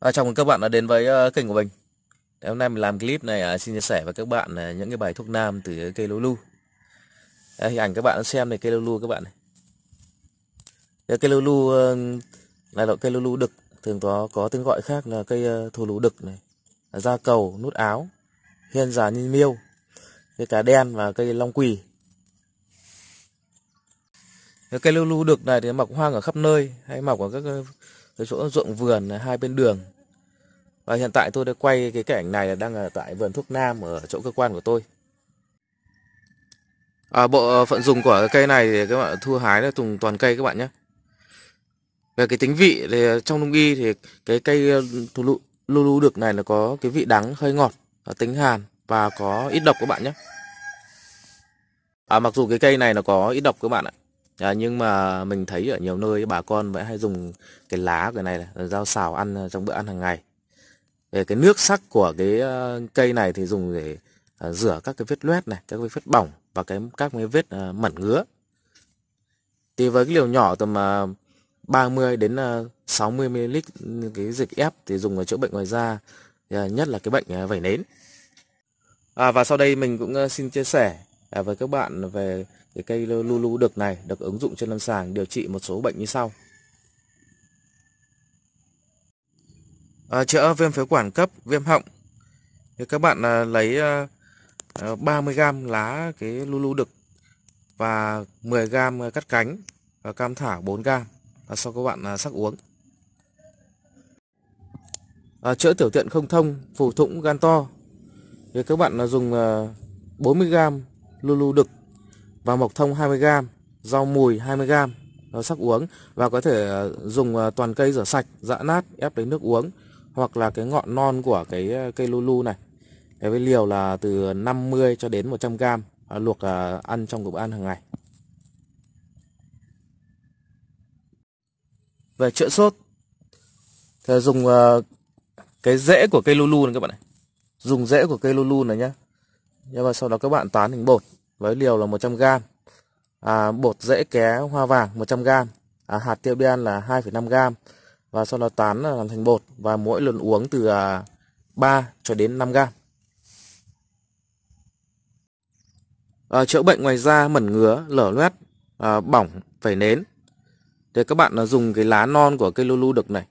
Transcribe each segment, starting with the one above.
À, chào mừng các bạn đã đến với uh, kênh của mình Hôm nay mình làm clip này uh, xin chia sẻ với các bạn uh, những cái bài thuốc nam từ cây lulu Đây, Hình ảnh các bạn xem này cây lô lu các bạn này Đây, Cây lulu uh, là loại cây lu đực Thường có có tên gọi khác là cây uh, ờ, thù lũ đực này Da cầu, nút áo, hiên già như miêu Cây cá đen và cây long quỳ Cây lô lu đực này thì mọc hoang ở khắp nơi Hay mọc ở các ờ, cái chỗ ruộng vườn hai bên đường và hiện tại tôi đã quay cái cảnh này là đang ở tại vườn thuốc nam ở chỗ cơ quan của tôi à, bộ phận dùng của cây này thì các bạn thu hái là tùng toàn cây các bạn nhé về cái tính vị thì trong đông y thì cái cây lũ lũ được này là có cái vị đắng hơi ngọt tính hàn và có ít độc các bạn nhé à, mặc dù cái cây này nó có ít độc các bạn ạ à, nhưng mà mình thấy ở nhiều nơi bà con vẫn hay dùng cái lá cái này rau xào ăn trong bữa ăn hàng ngày về cái nước sắc của cái ờ, cây này thì dùng để ờ, rửa các cái vết loét này các cái vết bỏng và cái các cái vết ờ, mẩn ngứa thì với cái liều nhỏ tầm 30 đến 60 ml cái dịch ép thì dùng ở chỗ bệnh ngoài da nhất là cái bệnh vẩy nến à, và sau đây mình cũng xin chia sẻ à, với các bạn về cái cây lulu đực này được ứng dụng trên lâm sàng điều trị một số bệnh như sau. chữa à, viêm phế quản cấp, viêm họng. Thì các bạn à, lấy à, 30g à, lá cái lulu đực và 10g cắt cánh và cam thảo 4g và sau các bạn sắc uống. À, chữa tiểu tiện không thông, phù thủng gan to. Thì các bạn à, dùng à, 40g lulu đực và mộc thông 20g, rau mùi 20g sắc uống và có thể ờ, dùng ờ, toàn cây rửa sạch, dã nát ép lấy nước uống hoặc là cái ngọn non của cái ờ, cây lulu này. với liều là từ 50 cho đến 100 g à, luộc ăn trong bữa ăn hàng ngày. Về chữa sốt thì dùng cái rễ của cây lulu này các bạn này. Dùng rễ của cây lulu này nhá. Nhưng mà sau đó các bạn tán thành bột với liều là 100g à, bột rễ ké hoa vàng 100g à, hạt tiêu đen là 2,5g và sau đó tán là làm thành bột và mỗi lần uống từ à, 3 cho đến 5g à, chữa bệnh ngoài da mẩn ngứa lở loét à, bỏng phải nến thì các bạn là dùng cái lá non của cây lulu đực này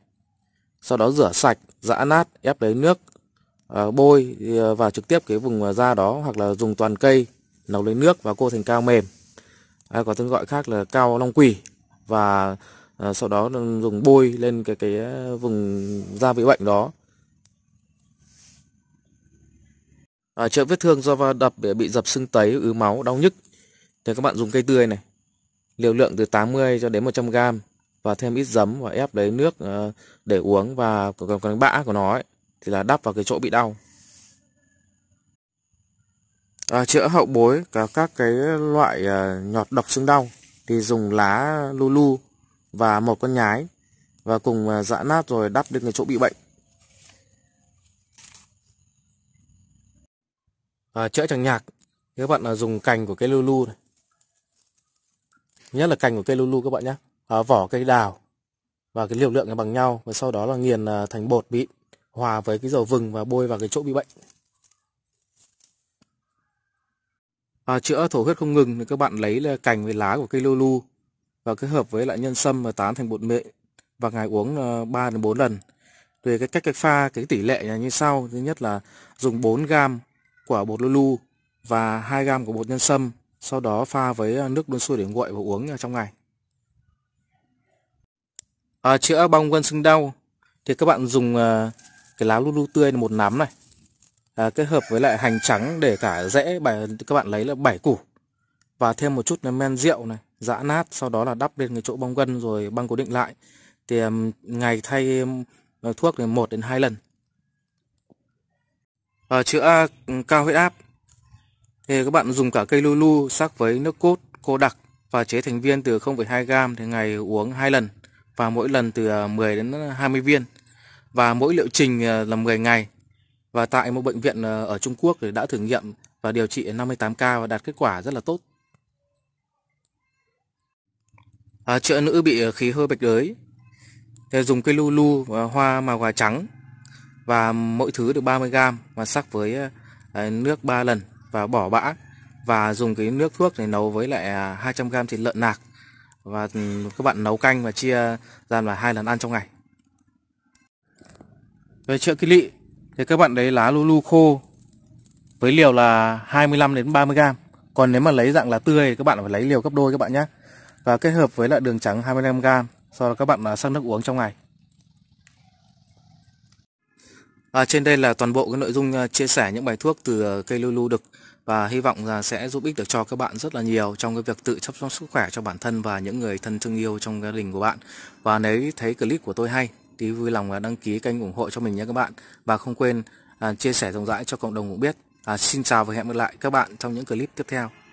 sau đó rửa sạch giã nát ép lấy nước à, bôi à, và trực tiếp cái vùng à, da đó hoặc là dùng toàn cây nấu lấy nước và cô thành cao mềm à, có tên gọi khác là cao long quỳ và à, sau đó dùng bôi lên cái cái à, vùng da bị bệnh đó à, chữa vết thương do va đập để bị dập sưng tấy ứ máu đau nhức thì các bạn dùng cây tươi này liều lượng từ 80 cho đến 100 g và thêm ít giấm và ép lấy nước à, để uống và còn cái bã của nó ấy, thì là đắp vào cái chỗ bị đau à, chữa hậu bối và các cái loại à, nhọt độc xương đau thì dùng lá lulu và một con nhái và cùng à, dã nát rồi đắp lên cái chỗ bị bệnh à, chữa chẳng nhạc các bạn là dùng cành của cây lulu này nhất là cành của cây lulu các bạn nhé à, vỏ cây đào và cái liều lượng này bằng nhau và sau đó là nghiền à, thành bột bị hòa với cái dầu vừng và bôi vào cái chỗ bị bệnh à, chữa thổ huyết không ngừng thì các bạn lấy là cành với lá của cây lưu lu và kết hợp với lại nhân sâm và tán thành bột mịn và ngày uống 3 ờ, đến 4 lần. Về cái cách cách pha cái tỷ lệ là như sau, thứ nhất là dùng 4 gam của bột lưu lu và 2 gam của bột nhân sâm, sau đó pha với ờ, nước đun sôi để nguội và uống ờ, trong ngày. À, chữa bong gân sưng đau thì các bạn dùng cái lá lưu lu tươi một nắm này à, kết hợp với lại hành trắng để cả rễ bài các bạn lấy là bảy củ và thêm một chút men rượu này giã nát sau đó là đắp lên cái chỗ bong gân rồi băng cố định lại thì ngày thay ờ, thuốc thì một đến hai lần à, ờ, chữa cao huyết áp thì các bạn dùng cả cây lu lu sắc với nước cốt cô đặc và chế thành viên từ 0,2 gram thì ngày uống hai lần và mỗi lần từ 10 ờ, đến 20 viên và mỗi liệu trình là 10 ngày và tại một bệnh viện ờ, ở Trung Quốc thì đã thử nghiệm và điều trị 58 ca và đạt kết quả rất là tốt. À, chữa nữ bị ờ, khí hơi bạch đới thì dùng cây lulu và ờ, hoa màu gà trắng và mỗi thứ được 30 gram và sắc với nước 3 lần và bỏ bã và dùng cái nước thuốc để nấu với lại 200 à, gram thịt lợn nạc và ừ, các bạn nấu canh và chia ra là hai lần ăn trong ngày. Về chữa kỳ lị thì các bạn lấy lá lulu khô với liều là 25 đến 30 gram. Còn nếu mà lấy dạng lá tươi thì các bạn phải lấy liều gấp đôi các bạn nhé. Và kết hợp với lại đường trắng 25 gram, sau đó các bạn à, sắc nước uống trong ngày. À, trên đây là toàn bộ cái nội dung à, chia sẻ những bài thuốc từ à, cây lulu đực và hy vọng là sẽ giúp ích được cho các bạn rất là nhiều trong cái việc tự chăm sóc sức khỏe cho bản thân và những người thân thương yêu trong gia đình của bạn. Và nếu thấy clip của tôi hay thì vui lòng đăng ký kênh ủng hộ cho mình nhé các bạn và không quên à, chia sẻ rộng rãi cho cộng đồng cũng biết à, xin chào và hẹn gặp lại các bạn trong những clip tiếp theo